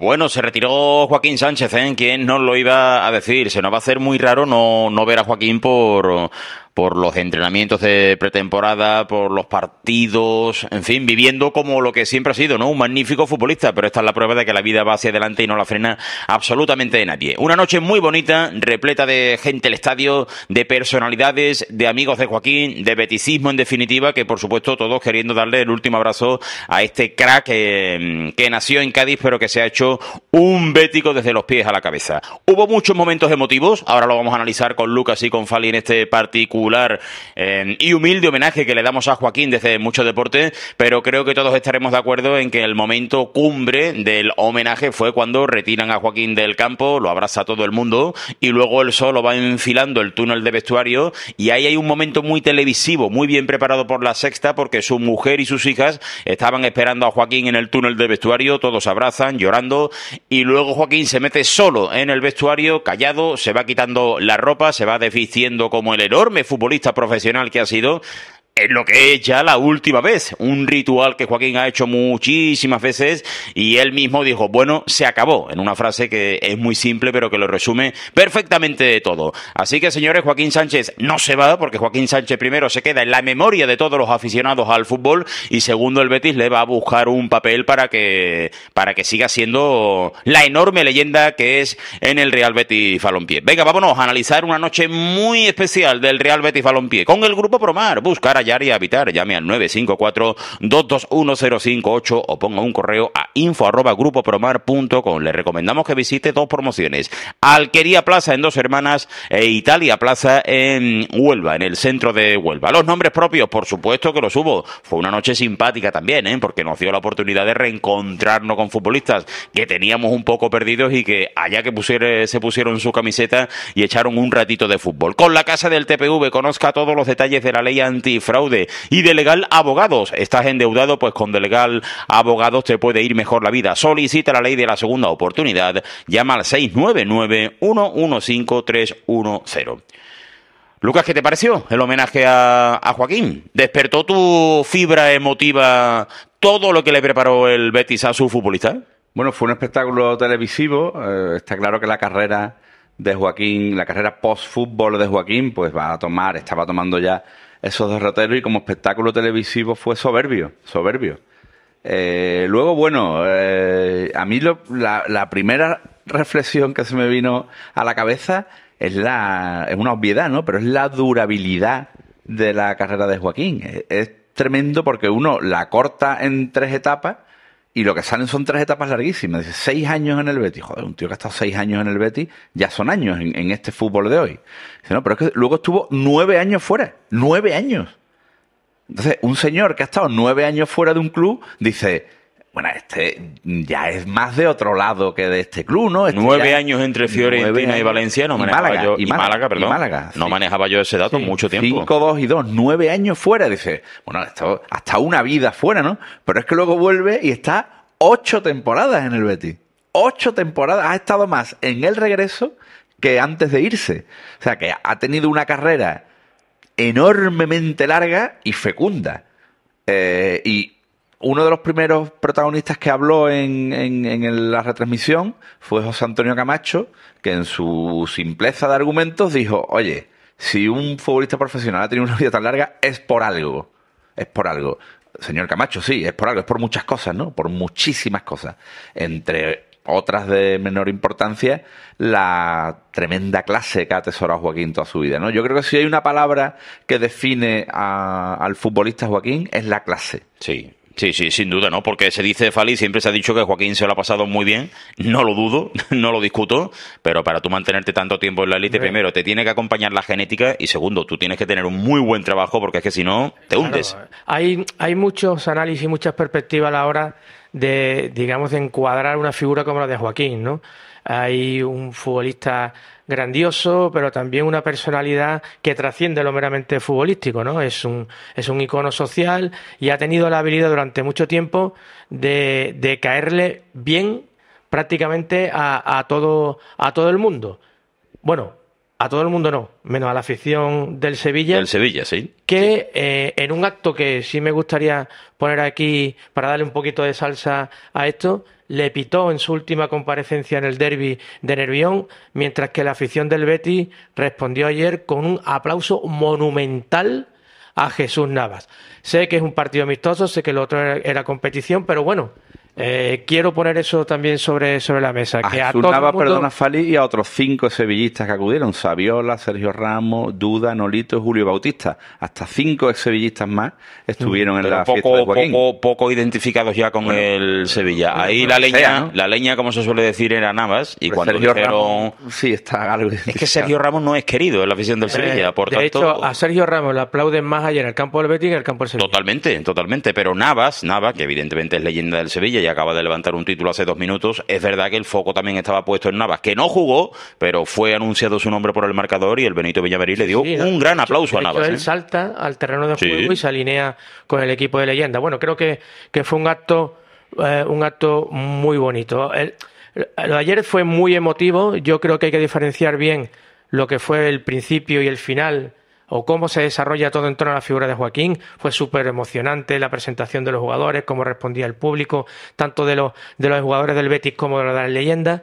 Bueno, se retiró Joaquín Sánchez, ¿eh? ¿Quién nos lo iba a decir? Se nos va a hacer muy raro no, no ver a Joaquín por por los entrenamientos de pretemporada, por los partidos, en fin, viviendo como lo que siempre ha sido, ¿no? Un magnífico futbolista, pero esta es la prueba de que la vida va hacia adelante y no la frena absolutamente nadie. Una noche muy bonita, repleta de gente el estadio, de personalidades, de amigos de Joaquín, de beticismo en definitiva, que por supuesto todos queriendo darle el último abrazo a este crack que, nació en Cádiz, pero que se ha hecho un bético desde los pies a la cabeza. Hubo muchos momentos emotivos, ahora lo vamos a analizar con Lucas y con Fali en este particular eh, y humilde homenaje que le damos a Joaquín desde mucho deporte, pero creo que todos estaremos de acuerdo en que el momento cumbre del homenaje fue cuando retiran a Joaquín del campo, lo abraza todo el mundo y luego el solo va enfilando el túnel de vestuario y ahí hay un momento muy televisivo, muy bien preparado por la sexta porque su mujer y sus hijas estaban esperando a Joaquín en el túnel de vestuario, todos abrazan, llorando y luego Joaquín se mete solo en el vestuario, callado, se va quitando la ropa, se va desvistiendo como el enorme fútbol futbolista profesional que ha sido, lo que es ya la última vez, un ritual que Joaquín ha hecho muchísimas veces y él mismo dijo, bueno, se acabó, en una frase que es muy simple pero que lo resume perfectamente de todo. Así que señores, Joaquín Sánchez no se va porque Joaquín Sánchez primero se queda en la memoria de todos los aficionados al fútbol y segundo el Betis le va a buscar un papel para que, para que siga siendo la enorme leyenda que es en el Real Betis Balompié. Venga, vámonos a analizar una noche muy especial del Real Betis Balompié con el grupo Promar, buscar a y habitar. Llame al 954-221058 o ponga un correo a info.grupopromar.com. Le recomendamos que visite dos promociones. Alquería Plaza en Dos Hermanas e Italia Plaza en Huelva, en el centro de Huelva. Los nombres propios, por supuesto que los hubo. Fue una noche simpática también, ¿eh? porque nos dio la oportunidad de reencontrarnos con futbolistas que teníamos un poco perdidos y que allá que pusieron, se pusieron su camiseta y echaron un ratito de fútbol. Con la casa del TPV conozca todos los detalles de la ley anti fraude y de legal abogados. Estás endeudado, pues con de legal abogados te puede ir mejor la vida. Solicita la ley de la segunda oportunidad. Llama al 699 115 Lucas, ¿qué te pareció el homenaje a, Joaquín? ¿Despertó tu fibra emotiva todo lo que le preparó el Betis a su futbolista? Bueno, fue un espectáculo televisivo. Eh, está claro que la carrera de Joaquín, la carrera post-fútbol de Joaquín, pues va a tomar, estaba tomando ya esos derroteros y como espectáculo televisivo fue soberbio, soberbio. Eh, luego, bueno, eh, a mí la, primera reflexión que se me vino a la cabeza es, la, es una obviedad, ¿no? Pero es la durabilidad de la carrera de Joaquín. es tremendo porque uno la corta en tres etapas y lo que salen son tres etapas larguísimas. Dice, seis años en el Betis. Joder, un tío que ha estado seis años en el Betis, ya son años en, en este fútbol de hoy. Dice, no, pero es que luego estuvo nueve años fuera. Nueve años. Entonces, un señor que ha estado nueve años fuera de un club dice, bueno, este ya es más de otro lado que de este club, ¿no? Este nueve años entre Fiorentina y Valencia no y manejaba Málaga, yo. Y Málaga, perdón. No manejaba yo ese dato mucho tiempo. Cinco, dos y dos, nueve años fuera. Dice, bueno, hasta una vida fuera, ¿no? Pero es que luego vuelve y está ocho temporadas en el Betis. Ocho temporadas. Ha estado más en el regreso que antes de irse. O sea, que ha tenido una carrera enormemente larga y fecunda. Eh, y uno de los primeros protagonistas que habló en, la retransmisión fue José Antonio Camacho, que en su simpleza de argumentos dijo, oye, si un futbolista profesional ha tenido una vida tan larga, es por algo, es por algo. Señor Camacho, sí, es por algo, es por muchas cosas, ¿no? Por muchísimas cosas. Entre otras de menor importancia, la tremenda clase que ha atesorado Joaquín toda su vida, ¿no? Yo creo que si hay una palabra que define al futbolista Joaquín, es la clase. Sí. Sí, sí, sin duda, ¿no? Porque se dice, Fali, siempre se ha dicho que Joaquín se lo ha pasado muy bien, no lo dudo, no lo discuto, pero para tú mantenerte tanto tiempo en la élite, primero, te tiene que acompañar la genética y segundo, tú tienes que tener un muy buen trabajo porque es que si no, te hundes. Eh. Hay, hay muchos análisis, y muchas perspectivas a la hora de, digamos, de encuadrar una figura como la de Joaquín, ¿no? Hay un futbolista grandioso, pero también una personalidad que trasciende lo meramente futbolístico, ¿no? Es un, es un icono social y ha tenido la habilidad durante mucho tiempo de, de caerle bien prácticamente a, a, todo, a todo el mundo. Bueno, a todo el mundo no, menos a la afición del Sevilla. Del Sevilla, sí. Que eh, en un acto que sí me gustaría poner aquí para darle un poquito de salsa a esto, le pitó en su última comparecencia en el derby de Nervión, mientras que la afición del Betis respondió ayer con un aplauso monumental a Jesús Navas. Sé que es un partido amistoso, sé que lo otro era competición, pero bueno, eh, quiero poner eso también sobre, sobre la mesa. Que a, a perdona, Fali, y a otros cinco sevillistas que acudieron, Saviola, Sergio Ramos, Duda, Nolito, Julio Bautista. Hasta cinco ex sevillistas más estuvieron en la poco, fiesta Poco, identificados ya con el eh, Sevilla. Pues, Ahí la leña, la leña, como se suele decir, era Navas. Y pues cuando Sergio dijeron... sí, está algo Es que Sergio Ramos no es querido en la afición del eh, Sevilla. de hecho, a Sergio Ramos le aplauden más allá en el campo del Betis que en el campo del Sevilla. Totalmente, totalmente. Pero Navas, Navas, que evidentemente es leyenda del Sevilla, acaba de levantar un título hace dos minutos. Es verdad que el foco también estaba puesto en Navas, que no jugó, pero fue anunciado su nombre por el marcador y el Benito Villaverí le dio un gran aplauso a Navas. Él ¿eh? salta al terreno de juego y se alinea con el equipo de leyenda. Bueno, creo que, que fue un acto, eh, un acto muy bonito. ayer fue muy emotivo. Yo creo que hay que diferenciar bien lo que fue el principio y el final o cómo se desarrolla todo en torno a la figura de Joaquín. Fue súper emocionante la presentación de los jugadores, cómo respondía el público, tanto de los, jugadores del Betis como de la de leyendas.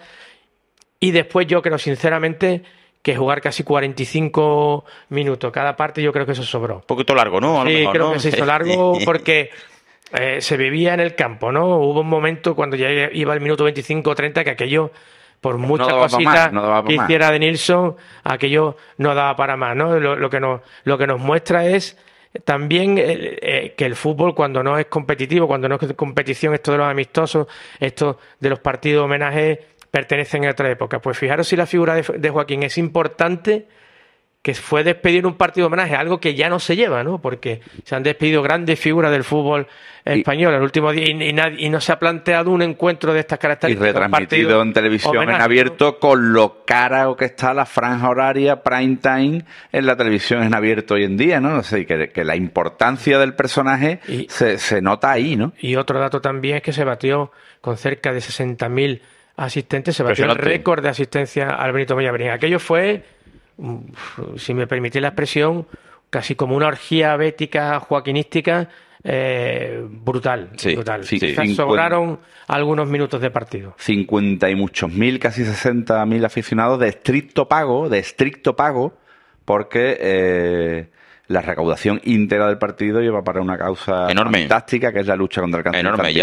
Y después yo creo sinceramente que jugar casi 45 minutos cada parte, yo creo que eso sobró. Un poquito largo, ¿no? sí, creo que se hizo largo porque eh, se vivía en el campo, ¿no? Hubo un momento cuando ya iba el minuto 25 o 30 que aquello por muchas cositas que hiciera de Nilsson, aquello no daba para más, ¿no? Lo, que, nos, lo que nos muestra es también eh, que el fútbol cuando no es competitivo, cuando no es competición, esto de los amistosos, esto de los partidos de homenaje, pertenecen a otra época. Pues fijaros si la figura de Joaquín es importante que fue despedir un partido de homenaje, algo que ya no se lleva, ¿no? Porque se han despedido grandes figuras del fútbol español el último día y, no se ha planteado un encuentro de estas características. Y retransmitido en televisión en abierto con lo caro que está la franja horaria prime time en la televisión en abierto hoy en día, ¿no? No sé que, que, la importancia del personaje se, nota ahí, ¿no? Y otro dato también es que se batió con cerca de 60.000 asistentes, se batió el récord de asistencia al Benito Villamarín. Aquello fue Mm, si me permitís la expresión, casi como una orgía bética joaquinística eh, brutal, sobraron algunos minutos de partido. 50 y muchos mil, casi sesenta mil aficionados de estricto pago, de estricto pago, porque eh, la recaudación íntegra del partido lleva para una causa Enorme. fantástica que es la lucha contra el cáncer. Enorme,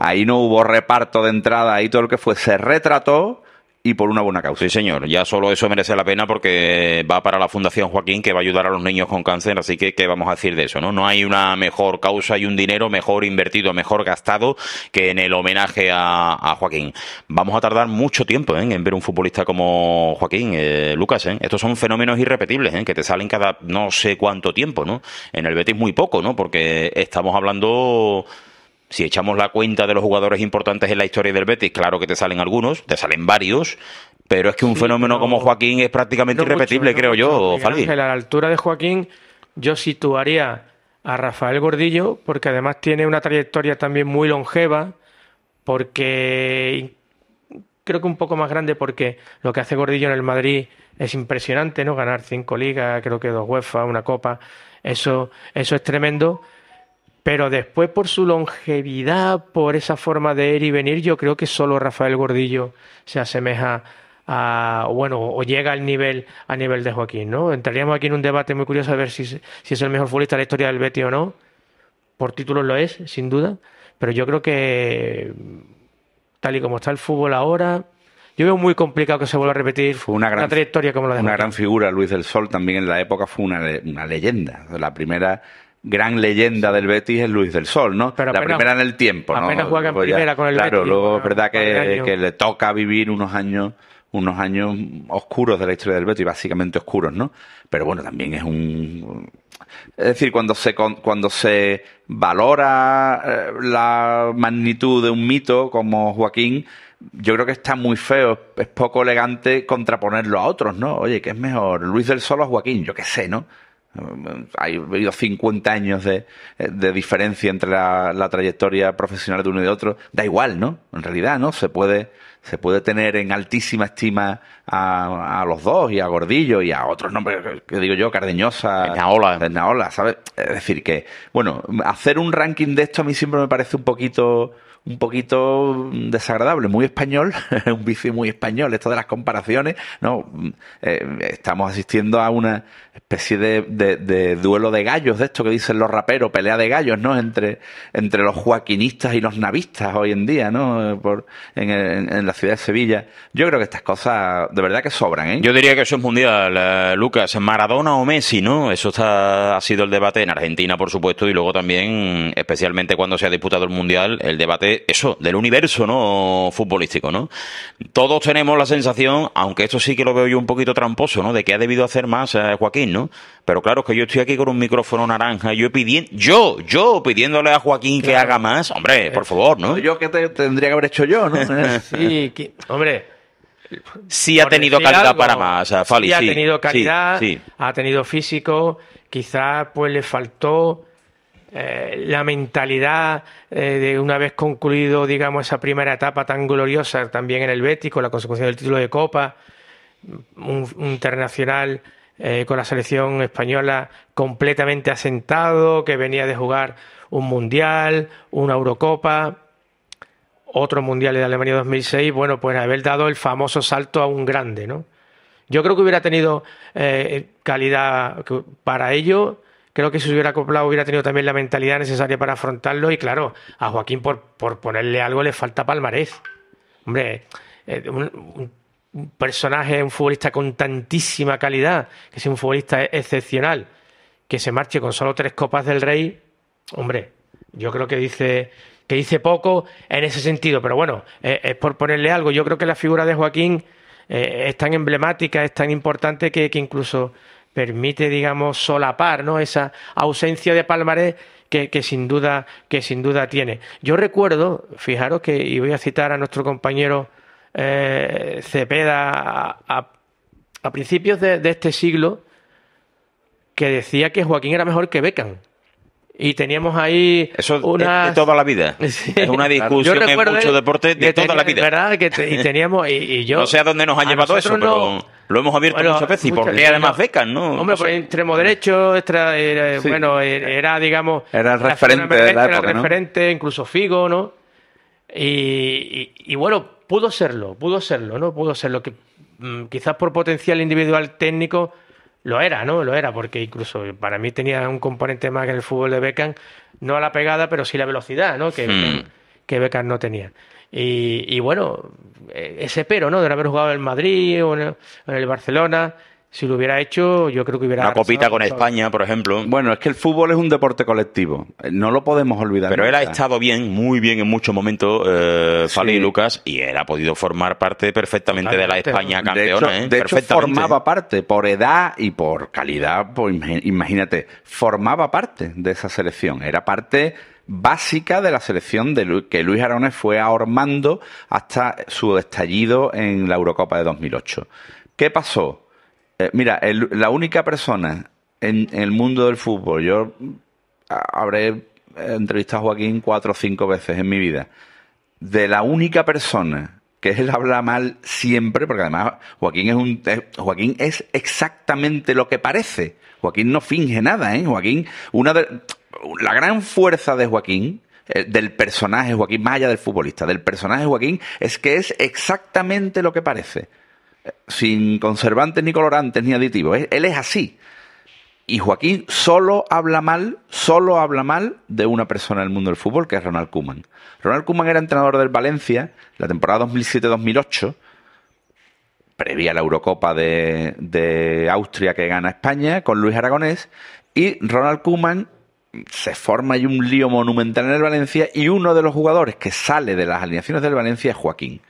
Ahí no hubo reparto de entrada, y todo lo que fue se retrató y por una buena causa. Sí, señor, ya solo eso merece la pena porque va para la Fundación Joaquín que va a ayudar a los niños con cáncer, así que qué vamos a decir de eso, ¿no? No hay una mejor causa y un dinero mejor invertido, mejor gastado que en el homenaje a, Joaquín. Vamos a tardar mucho tiempo ¿eh? en ver un futbolista como Joaquín, eh, Lucas, ¿eh? Estos son fenómenos irrepetibles, ¿eh? que te salen cada no sé cuánto tiempo, ¿no? En el Betis muy poco, ¿no? Porque estamos hablando... Si echamos la cuenta de los jugadores importantes en la historia del Betis, claro que te salen algunos, te salen varios, pero es que un fenómeno como Joaquín es prácticamente irrepetible, creo yo, A la altura de Joaquín, yo situaría a Rafael Gordillo, porque además tiene una trayectoria también muy longeva, porque creo que un poco más grande, porque lo que hace Gordillo en el Madrid es impresionante, ¿no? Ganar cinco ligas, creo que dos UEFA, una copa, eso, eso es tremendo pero después por su longevidad, por esa forma de ir y venir, yo creo que solo Rafael Gordillo se asemeja a, bueno, o llega al nivel, a nivel de Joaquín, ¿no? Entraríamos aquí en un debate muy curioso a ver si, es el mejor futbolista de la historia del Betty o no. Por títulos lo es, sin duda, pero yo creo que tal y como está el fútbol ahora, yo veo muy complicado que se vuelva a repetir fue una, gran, trayectoria como la de Una gran figura, Luis del Sol también en la época fue una, una leyenda. La primera gran leyenda del Betis es Luis del Sol, ¿no? la primera en el tiempo, ¿no? juega pues primera con el Betis. Claro, luego es verdad que, le toca vivir unos años unos años oscuros de la historia del Betis, básicamente oscuros, ¿no? Pero bueno, también es un... Es decir, cuando se, cuando se valora eh, la magnitud de un mito como Joaquín, yo creo que está muy feo, es poco elegante contraponerlo a otros, ¿no? Oye, ¿qué es mejor, Luis del Sol o Joaquín? Yo qué sé, ¿no? Hay habido 50 años de, eh, de diferencia entre la, trayectoria profesional de uno y de otro. Da igual, ¿no? En realidad, ¿no? Se puede, se puede tener en altísima estima a, a los dos y a Gordillo y a otros nombres, que digo yo, Cardeñosa. Naola. ¿sabes? Es decir, que, bueno, hacer un ranking de esto a mí siempre me parece un poquito un poquito desagradable, muy español, un vicio muy español, esto de las comparaciones, ¿no? Mm, eh, estamos asistiendo a una especie de, duelo de gallos, de esto que dicen los raperos, pelea de gallos, ¿no? Entre, entre los joaquinistas y los navistas hoy en día, ¿no? Eh, por, en, la ciudad de Sevilla. Yo creo que estas cosas de verdad que sobran, ¿eh? Yo diría que eso es mundial, Lucas, Maradona o Messi, ¿no? Eso ha sido el debate en Argentina, por supuesto, y luego también, especialmente cuando se ha disputado el mundial, el debate eso, del universo, ¿no? Futbolístico, ¿no? Todos tenemos la sensación, aunque esto sí que lo veo yo un poquito tramposo, ¿no? De que ha debido hacer más a eh, Joaquín, ¿no? Pero claro, es que yo estoy aquí con un micrófono naranja, yo pidiendo, yo, yo pidiéndole a Joaquín que haga más, hombre, eh, por favor, ¿no? Yo que te, tendría que haber hecho yo, ¿no? Eh. sí, hombre, sí ha tenido calidad para más. sí, ha tenido calidad, ha tenido físico, quizás pues le faltó eh, la mentalidad eh, de una vez concluido, digamos, esa primera etapa tan gloriosa también en el Betis, con la consecución del título de Copa, un, internacional eh, con la selección española completamente asentado, que venía de jugar un Mundial, una Eurocopa, otro Mundial de Alemania 2006, bueno, pues haber dado el famoso salto a un grande, ¿no? Yo creo que hubiera tenido calidad para ello creo que si se hubiera acoplado hubiera tenido también la mentalidad necesaria para afrontarlo y claro, a Joaquín por, por ponerle algo le falta palmarés. Hombre, eh, un, personaje, un futbolista con tantísima calidad, que es un futbolista excepcional, que se marche con solo tres copas del rey, hombre, yo creo que dice que dice poco en ese sentido, pero bueno, eh, es por ponerle algo. Yo creo que la figura de Joaquín eh, es tan emblemática, es tan importante que incluso permite, digamos, solapar ¿no? esa ausencia de palmarés que, sin duda, que sin duda tiene. Yo recuerdo, fijaros que, y voy a citar a nuestro compañero eh, Cepeda a, principios de, este siglo, que decía que Joaquín era mejor que Beckham. Y teníamos ahí. Eso de, toda la vida. Es una discusión en muchos deportes de toda la vida. ¿verdad? Que y teníamos. Y, yo, no sé a dónde nos ha llevado eso, pero. Lo hemos abierto muchas veces y por porque además becas, ¿no? Hombre, pues extremo derecho, bueno, era, digamos... Era el referente de la Era el referente, incluso Figo, ¿no? Y, bueno, pudo serlo, pudo serlo, ¿no? Pudo serlo, que mm, quizás por potencial individual técnico lo era, ¿no? Lo era, porque incluso para mí tenía un componente más que el fútbol de Beckham, no a la pegada, pero sí la velocidad, ¿no? Que, hmm. que Beckham no tenía. Y, bueno, e, ese pero, ¿no? De haber jugado en el Madrid o en el, Barcelona, si lo hubiera hecho, yo creo que hubiera. Una copita con España, por ejemplo. Bueno, es que el fútbol es un deporte colectivo. Eh, no lo podemos olvidar. Pero él ha estado bien, muy bien en muchos momentos, eh, Fali y Lucas, y él ha podido formar parte perfectamente de la España campeona. ¿eh? De hecho, formaba parte, por edad y por calidad, pues, imagínate, formaba parte de esa selección. Era parte básica de la selección de que Luis Aragonés fue ahormando hasta su estallido en la Eurocopa de 2008. ¿Qué pasó? Eh, mira, la única persona en, el mundo del fútbol, yo habré entrevistado a Joaquín cuatro o cinco veces en mi vida, de la única persona que él habla mal siempre, porque además Joaquín es un Joaquín es exactamente lo que parece. Joaquín no finge nada, ¿eh? Joaquín, una de la gran fuerza de Joaquín, eh, del personaje Joaquín, más allá del futbolista, del personaje Joaquín, es que es exactamente lo que parece. Eh, sin conservantes, ni colorantes, ni aditivos. Él es así. Y Joaquín solo habla mal, solo habla mal de una persona del mundo del fútbol, que es Ronald Kuman. Ronald Kuman era entrenador del Valencia la temporada 2007-2008, previa la Eurocopa de, de Austria que gana España con Luis Aragonés, y Ronald Kuman se forma ahí un lío monumental en el Valencia y uno de los jugadores que sale de las alineaciones del Valencia es Joaquín.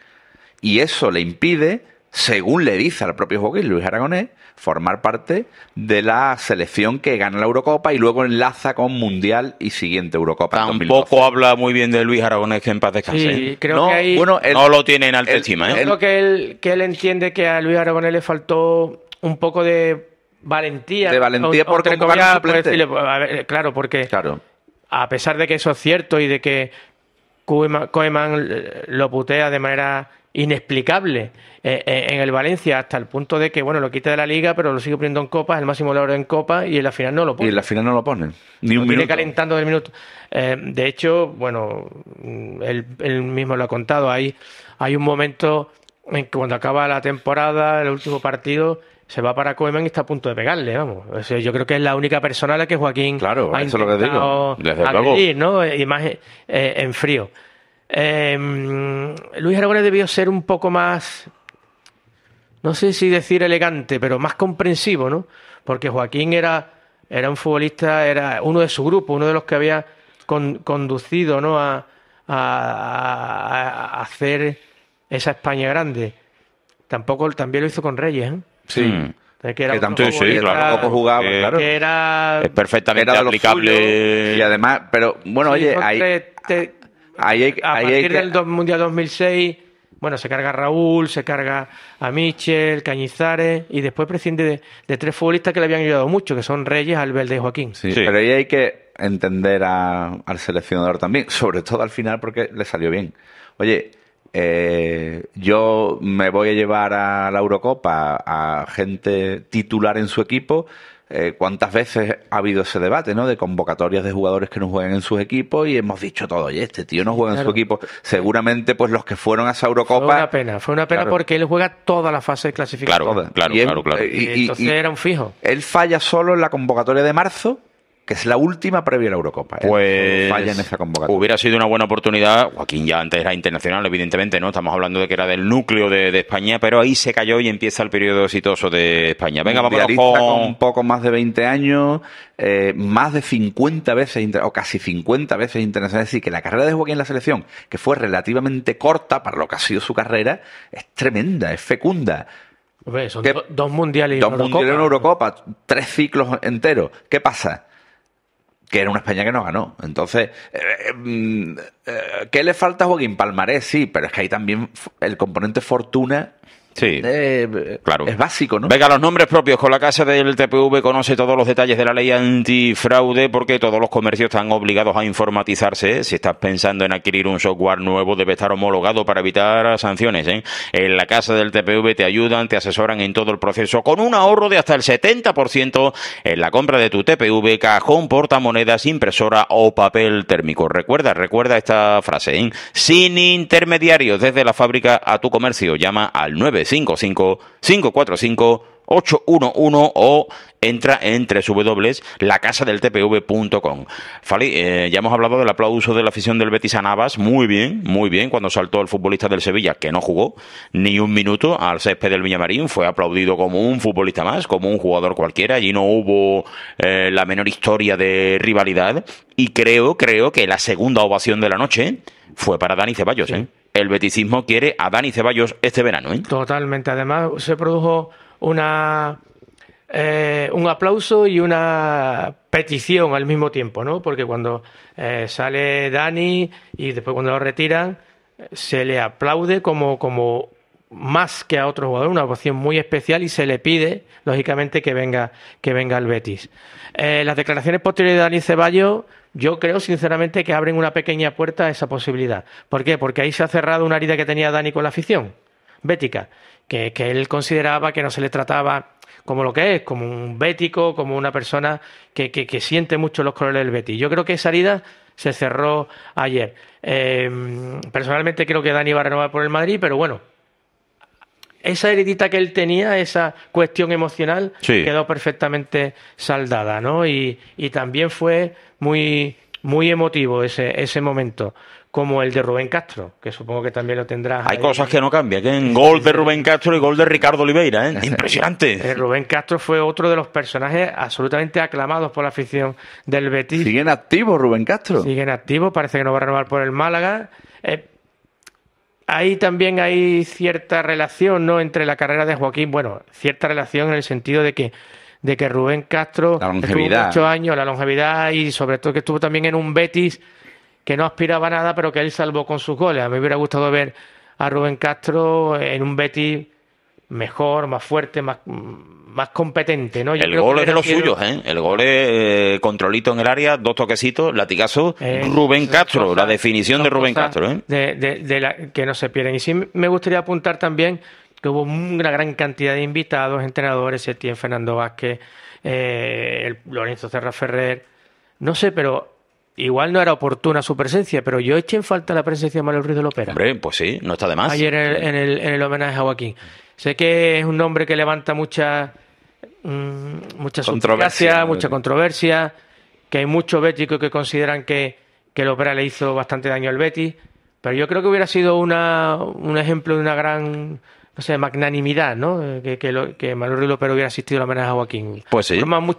Y eso le impide, según le dice al propio Joaquín Luis Aragonés, formar parte de la selección que gana la Eurocopa y luego enlaza con Mundial y siguiente Eurocopa. Tampoco habla muy bien de Luis Aragonés en paz descanse. Sí, creo no, que ahí, lo tiene en alta estima. ¿eh? Creo que que él entiende que a Luis Aragonés le faltó un poco de valentía. De valentía porque claro, porque a pesar de que eso es cierto y de que Coeman eh, lo putea de manera inexplicable eh, eh, en el Valencia hasta el punto de que bueno lo quita de la liga pero lo sigue poniendo en copas el máximo logro en Copa, y en la final no lo pone y en la final no lo ponen. ni un minuto calentando del minuto de hecho bueno mm, él, mismo lo ha contado hay hay un momento en que cuando acaba la temporada el último partido se va para Koeman y está a punto de pegarle, vamos. yo creo que es la única persona a la que Joaquín claro, eso es lo que digo. ¿no? Y más eh, en frío. Em, Luis Aragones debió ser un poco más, no sé si decir elegante, pero más comprensivo, ¿no? Porque Joaquín era, era un futbolista, era uno de su grupo, uno de los que había conducido, ¿no? A, a, hacer esa España grande. Tampoco, también lo hizo con Reyes, ¿eh? Sí. Mm. Que, era tampoco, era, perfectamente aplicable. Y además, pero bueno, oye, ahí, a partir del Mundial 2006, bueno, se carga Raúl, se carga a Michel, Cañizares, y después prescinde de, tres futbolistas que le habían ayudado mucho, que son Reyes, Albelde y Joaquín. Sí, pero ahí hay que entender al seleccionador también, sobre todo al final porque le salió bien. Oye, eh, yo me voy a llevar a la Eurocopa a gente titular en su equipo. Eh, ¿Cuántas veces ha habido ese debate, ¿no? De convocatorias de jugadores que no juegan en sus equipos y hemos dicho todo, y este tío no juega en su equipo. Seguramente, pues los que fueron a esa Eurocopa. Fue una pena, fue una pena porque él juega toda la fase de clasificación. Claro, claro, claro, eh, y, entonces era un fijo. Él falla solo en la convocatoria de marzo que es la última previa a la Eurocopa. Eh, pues falla en esa convocatoria. Hubiera sido una buena oportunidad. Joaquín ya antes era internacional, evidentemente, ¿no? Estamos hablando de que era del núcleo de, España, pero ahí se cayó y empieza el periodo exitoso de España. Venga, vamos con... con un poco más de 20 años, eh, más de 50 veces, o casi 50 veces internacional. Es decir, que la carrera de Joaquín en la selección, que fue relativamente corta para lo que ha sido su carrera, es tremenda, es fecunda. son dos mundiales y dos una Eurocopa, tres ciclos enteros. ¿Qué pasa? que era una España que no ganó. Entonces, eh, eh, mm, eh, ¿qué le falta a Joaquín? Palmarés, sí, pero es que hay también el componente fortuna Sí. Eh, eh, claro. Es básico, ¿no? Venga, los nombres propios. Con la casa del TPV conoce todos los detalles de la ley antifraude porque todos los comercios están obligados a informatizarse. Si estás pensando en adquirir un software nuevo, debe estar homologado para evitar sanciones. ¿eh? En la casa del TPV te ayudan, te asesoran en todo el proceso con un ahorro de hasta el 70% en la compra de tu TPV, cajón, portamonedas, impresora o papel térmico. Recuerda, recuerda esta frase. ¿eh? Sin intermediarios, desde la fábrica a tu comercio. Llama al 9 8 545 811 o entra entre en www.lacasadeltpv.com. Fali, eh, ya hemos hablado del aplauso de la afición del Betis a Navas, muy bien, muy bien, cuando saltó el futbolista del Sevilla, que no jugó ni un minuto al césped del Villamarín, fue aplaudido como un futbolista más, como un jugador cualquiera, allí no hubo eh, la menor historia de rivalidad y creo, creo que la segunda ovación de la noche fue para Dani Ceballos, ¿eh? el beticismo quiere a Dani Ceballos este verano. ¿eh? Totalmente. Además, se produjo una eh, un aplauso y una petición al mismo tiempo, ¿no? Porque cuando eh, sale Dani y después cuando lo retiran, se le aplaude como, como más que a otro jugador, una opción muy especial y se le pide, lógicamente, que venga, que venga el Betis. las declaraciones posteriores de Dani Ceballos yo creo sinceramente que abren una pequeña puerta a esa posibilidad. ¿Por qué? Porque ahí se ha cerrado una herida que tenía Dani con la afición bética, que, él consideraba que no se le trataba como lo que es, como un bético, como una persona que, siente mucho los colores del Betis. Yo creo que esa herida se cerró ayer. Eh, personalmente creo que Dani va a renovar por el Madrid, pero bueno, esa heredita que él tenía, esa cuestión emocional, quedó perfectamente saldada, ¿no? Y, también fue muy, muy emotivo ese, ese momento como el de Rubén Castro, que supongo que también lo tendrás. Hay cosas que no cambian, ¿eh? gol de Rubén Castro y gol de Ricardo Oliveira, ¿eh? impresionante. Eh, Rubén Castro fue otro de los personajes absolutamente aclamados por la afición del Betis. en activo Rubén Castro. en activo, parece que no va a renovar por el Málaga. Eh, Ahí también hay cierta relación, ¿no? Entre la carrera de Joaquín, bueno, cierta relación en el sentido de que, de que Rubén Castro tuvo años, la longevidad y sobre todo que estuvo también en un Betis que no aspiraba a nada, pero que él salvó con sus goles. A me hubiera gustado ver a Rubén Castro en un Betis mejor, más fuerte, más más competente, ¿no? el gol es de los suyos, ¿eh? El gol es eh, controlito en el área, dos toquecitos, latigazo, eh, Rubén Castro, la definición de Rubén Castro, ¿eh? De, la, que no se pierden. Y sí me gustaría apuntar también que hubo una gran cantidad de invitados, entrenadores, Etienne Fernando Vázquez, eh, el Lorenzo Serra Ferrer, no sé, pero Igual no era oportuna su presencia, pero yo eché en falta la presencia de Manuel Ruiz de Lopera. Hombre, pues sí, no está de más. Ayer en el, en el homenaje a Joaquín. Sé que es un nombre que levanta muchas muchas mm, mucha controversia, mucha controversia, que hay muchos béticos que consideran que, que Opera le hizo bastante daño al Betis, pero yo creo que hubiera sido una, un ejemplo de una gran no sé, magnanimidad, ¿no? Eh, que, que, lo, que Manuel López hubiera asistido a la manera a Joaquín. Pues sí. Forma muy,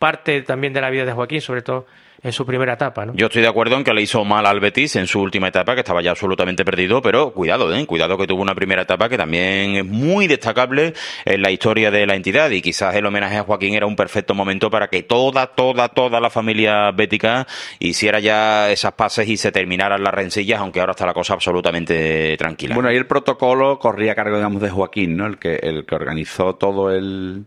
parte también de la vida de Joaquín, sobre todo en su primera etapa. ¿no? Yo estoy de acuerdo en que le hizo mal al Betis en su última etapa, que estaba ya absolutamente perdido, pero cuidado, ¿eh? cuidado que tuvo una primera etapa que también es muy destacable en la historia de la entidad y quizás el homenaje a Joaquín era un perfecto momento para que toda, toda, toda la familia bética hiciera ya esas pases y se terminaran las rencillas, aunque ahora está la cosa absolutamente tranquila. Bueno, ahí el protocolo corría a cargo, digamos, de Joaquín, ¿no? El que, el que organizó todo el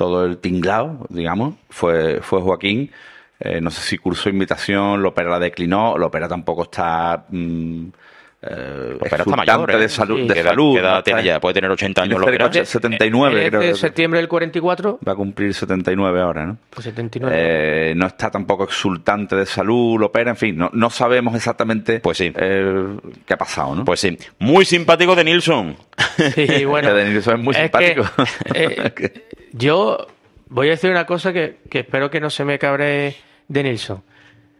todo el tinglao, digamos, fue, fue Joaquín. Eh, no sé si cursó invitación, la opera la declinó, la opera tampoco está... Mm, eh, de ¿eh? salud. De ya? Puede tener 80 años. Lo 79, creo. De septiembre del 44. Va a cumplir 79 ahora, ¿no? 79. Pues eh, no está tampoco exultante de salud, Opera, en fin, no, no sabemos exactamente pues eh, qué ha pasado, ¿no? Pues sí. Muy simpático de Nilsson. Sí, bueno. de Nilsson es muy simpático. yo voy a decir una cosa que, que espero que no se me cabre de Nilsson.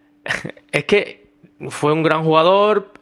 es que fue un gran jugador,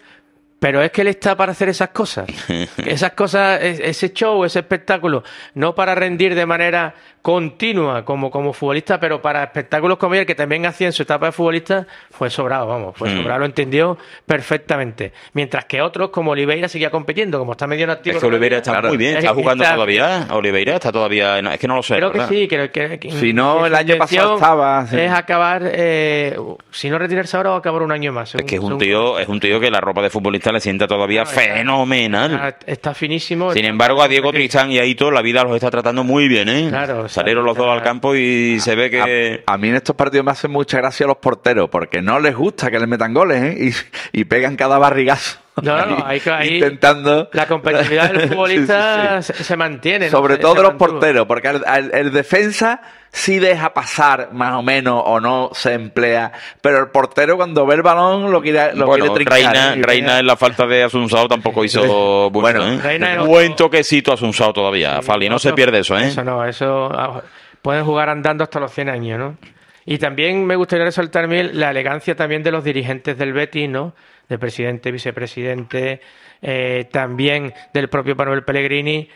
pero es que él está para hacer esas cosas. Esas cosas, ese show, ese espectáculo, no para rendir de manera continua como, como futbolista, pero para espectáculos como el que también hacía en su etapa de futbolista, fue sobrado, vamos, fue hmm. sobrado, lo entendió perfectamente. Mientras que otros, como Oliveira, seguía compitiendo, como está medio activo Es Oliveira está muy bien, está jugando todavía. Oliveira está todavía, es que no lo sé. Creo que sí, creo que. si no, el año pasado estaba. Es acabar, eh, si no retirarse ahora, va a acabar un año más. es que es un, tío, es un tío que la ropa de futbolista le sienta todavía fenomenal. Está, finísimo. Sin embargo, a Diego Tristán y a Ito la vida los está tratando muy bien, ¿eh? Claro, salieron los dos al campo y se ve que. A, mí en estos partidos me hacen mucha gracia los porteros, porque no les gusta que les metan goles, ¿eh? Y, y pegan cada barrigazo. No, no, ahí intentando. La competitividad del futbolista se mantiene. Sobre todo de los porteros, porque el, defensa sí deja pasar más o menos o no se emplea, pero el portero cuando ve el balón lo quiere, lo Reina, en la falta de Asunzado tampoco hizo bueno, bueno ¿eh? buen toquecito Asunzado todavía, Fali, no, se pierde eso, ¿eh? Eso no, eso ah, pueden jugar andando hasta los 100 años, ¿no? Y también me gustaría resaltar la elegancia también de los dirigentes del Betis, ¿no? del presidente, vicepresidente, eh, también del propio Manuel Pellegrini.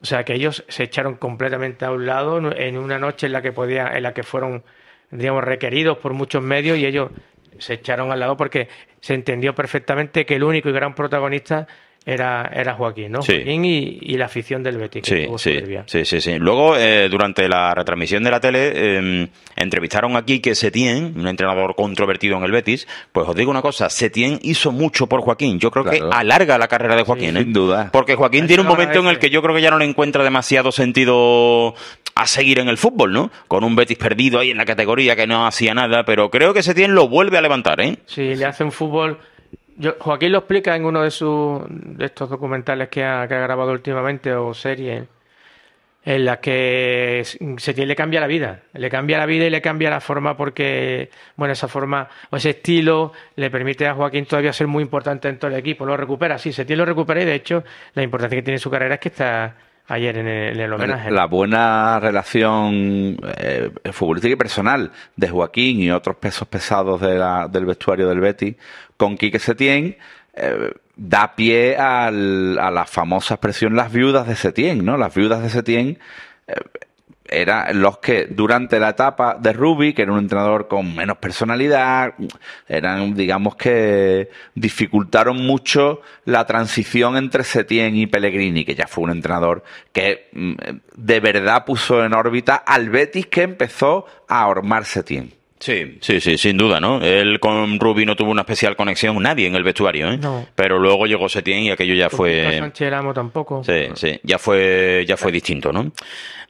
O sea que ellos se echaron completamente a un lado en una noche en la que podía, en la que fueron, digamos, requeridos por muchos medios y ellos se echaron al lado porque se entendió perfectamente que el único y gran protagonista era, Joaquín, ¿no? Joaquín y, la afición del Betis. sí, sí, sí, Luego, eh, durante la retransmisión de la tele, em, entrevistaron aquí que Setién, un entrenador controvertido en el Betis, pues os digo una cosa, Setién hizo mucho por Joaquín. Yo creo que alarga la carrera de Joaquín. Sin ¿eh? duda. Porque Joaquín tiene un momento en el que yo creo que ya no le encuentra demasiado sentido a seguir en el fútbol, ¿no? Con un Betis perdido ahí en la categoría que no hacía nada, pero creo que Setién lo vuelve a levantar, ¿eh? Sí, le hace un fútbol Joaquín lo explica en uno de sus estos documentales que ha, grabado últimamente o series en las que se le cambia la vida, le cambia la vida y le cambia la forma porque, bueno, esa forma o ese estilo le permite a Joaquín todavía ser muy importante en todo el equipo, lo recupera, sí, tiene, lo recupera y de hecho la importancia que tiene su carrera es que está ayer en el, homenaje. La buena relación eh, futbolística y personal de Joaquín y otros pesos pesados del vestuario del Betty con Quique Setién eh, da pie a la famosa expresión las viudas de Setién, ¿no? Las viudas de Setién eh, eran los que durante la etapa de Ruby, que era un entrenador con menos personalidad, eran, digamos que dificultaron mucho la transición entre Setien y Pellegrini, que ya fue un entrenador que mm, de verdad puso en órbita al Betis que empezó a ahormar Setien. Sí, sí, sí, sin duda, ¿no? Él con Rubi no tuvo una especial conexión, nadie en el vestuario, ¿eh? Pero luego llegó Setien y aquello ya fue... Sánchez Amo tampoco. Sí, sí, ya fue, ya fue distinto, ¿no?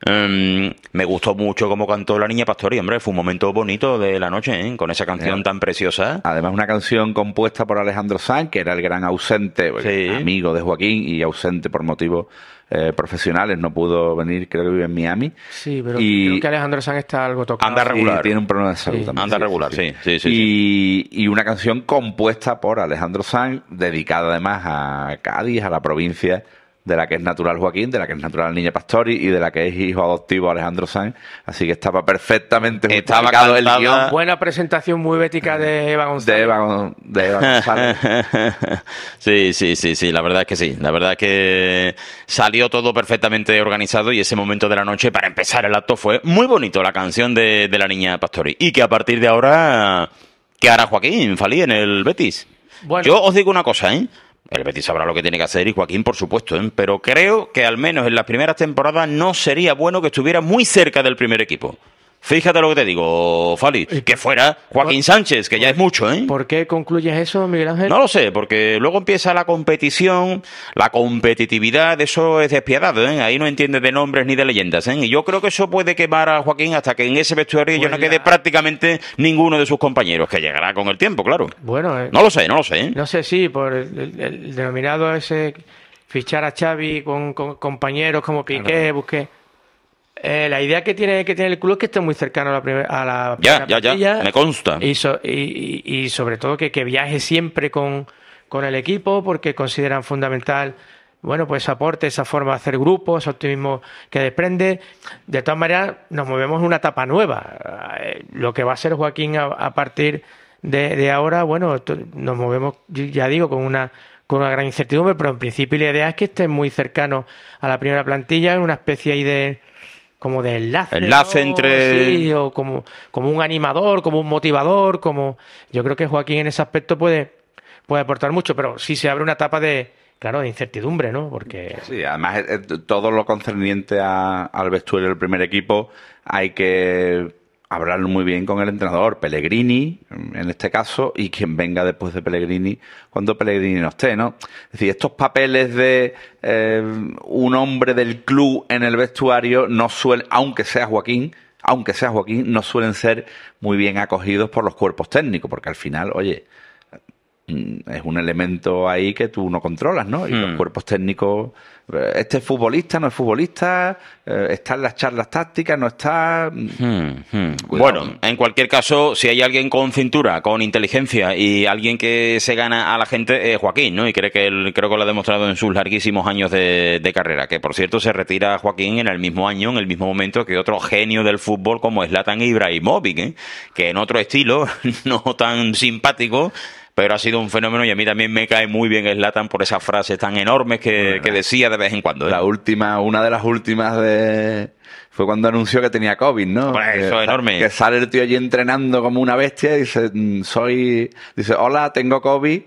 Em, me gustó mucho cómo cantó la niña y, hombre, fue un momento bonito de la noche, ¿eh? Con esa canción tan preciosa. Además, una canción compuesta por Alejandro Sanz, que era el gran ausente, amigo de Joaquín y ausente por motivos eh, profesionales, no pudo venir, creo que vive en Miami. Sí, pero y creo que Alejandro Sanz está algo tocando. Anda regular. tiene un problema de salud Anda regular, sí, sí, sí. Y, y, una canción compuesta por Alejandro Sanz, dedicada además a Cádiz, a la provincia de la que es natural Joaquín, de la que es natural Niña Pastori y de la que es hijo adoptivo Alejandro Sanz. Así que estaba perfectamente estaba el guión. Buena presentación muy bética de Eva González. De Eva, González. sí, sí, sí, sí, la verdad es que sí. La verdad es que salió todo perfectamente organizado y ese momento de la noche para empezar el acto fue muy bonito, la canción de, la Niña Pastori. Y que a partir de ahora, ¿qué hará Joaquín Falí en el Betis? Bueno. Yo os digo una cosa, ¿eh? El Betis sabrá lo que tiene que hacer y Joaquín, por supuesto, ¿eh? pero creo que al menos en las primeras temporadas no sería bueno que estuviera muy cerca del primer equipo. Fíjate lo que te digo, Fali, que fuera Joaquín Sánchez, que ya es mucho, ¿eh? ¿Por qué concluyes eso, Miguel Ángel? No lo sé, porque luego empieza la competición, la competitividad, eso es despiadado, ¿eh? Ahí no entiendes de nombres ni de leyendas, ¿eh? Y yo creo que eso puede quemar a Joaquín hasta que en ese vestuario yo no pues quede prácticamente ninguno de sus compañeros, que llegará con el tiempo, claro. Bueno, eh, no lo sé, no lo sé. ¿eh? No sé, sí, por el, denominado ese fichar a Xavi con, compañeros como Piqué, Busqué. Eh, la idea que tiene que tiene el club es que esté muy cercano a la, primera a la ya, me consta. Y, sobre todo que, que viaje siempre con, con, el equipo porque consideran fundamental, bueno, pues aporte, esa forma de hacer grupos, optimismo que desprende. De todas maneras, nos movemos en una etapa nueva. Eh, lo que va a ser Joaquín a, partir de, ahora, bueno, nos movemos, ya digo, con una con una gran incertidumbre, pero en principio la idea es que esté muy cercano a la primera plantilla, en una especie ahí de, como de enlace. Enlace entre. o como, como un animador, como un motivador, como. Yo creo que Joaquín en ese aspecto puede, puede aportar mucho, pero sí se abre una etapa de. Claro, de incertidumbre, ¿no? Porque. Sí, además eh, todo lo concerniente al vestuario del primer equipo hay que hablar muy bien con el entrenador, Pellegrini, en este caso, y quien venga después de Pellegrini, cuando Pellegrini no esté, ¿no? Es decir, estos papeles de eh, un hombre del club en el vestuario no aunque sea Joaquín, aunque sea Joaquín, no suelen ser muy bien acogidos por los cuerpos técnicos, porque al final, oye, mm, es un elemento ahí que tú no controlas, ¿no? Y los hmm. cuerpos técnicos eh, este futbolista no es futbolista, en eh, las charlas tácticas, no está... Hmm, hmm. Bueno, en cualquier caso, si hay alguien con cintura, con inteligencia y alguien que se gana a la gente, es Joaquín, ¿no? Y creo que, creo que lo ha demostrado en sus larguísimos años de, carrera, que por cierto se retira Joaquín en el mismo año, en el mismo momento que otro genio del fútbol como Zlatan Ibrahimovic, ¿eh? que en otro estilo, no tan simpático, pero ha sido un fenómeno y a mí también me cae muy bien Slatan por esas frases tan enormes que, decía de vez en cuando. ¿eh? La última, una de las últimas de... Fue cuando anunció que tenía COVID, ¿no? Pues eso enorme. Que sale el tío allí entrenando como una bestia y dice, mm, soy... Dice, hola, tengo COVID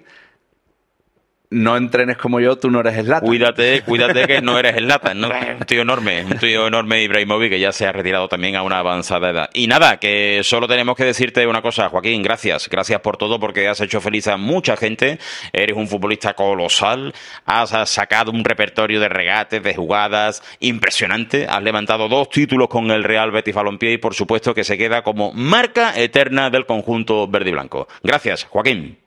no entrenes como yo, tú no eres latas. Cuídate, cuídate que no eres el No, un tío enorme, un tío enorme Ibrahimovic que ya se ha retirado también a una avanzada edad. Y nada, que solo tenemos que decirte una cosa, Joaquín, gracias. Gracias por todo porque has hecho feliz a mucha gente. Eres un futbolista colosal. Has sacado un repertorio de regates, de jugadas impresionante. Has levantado dos títulos con el Real Betis Balompié y por supuesto que se queda como marca eterna del conjunto verde y blanco. Gracias, Joaquín.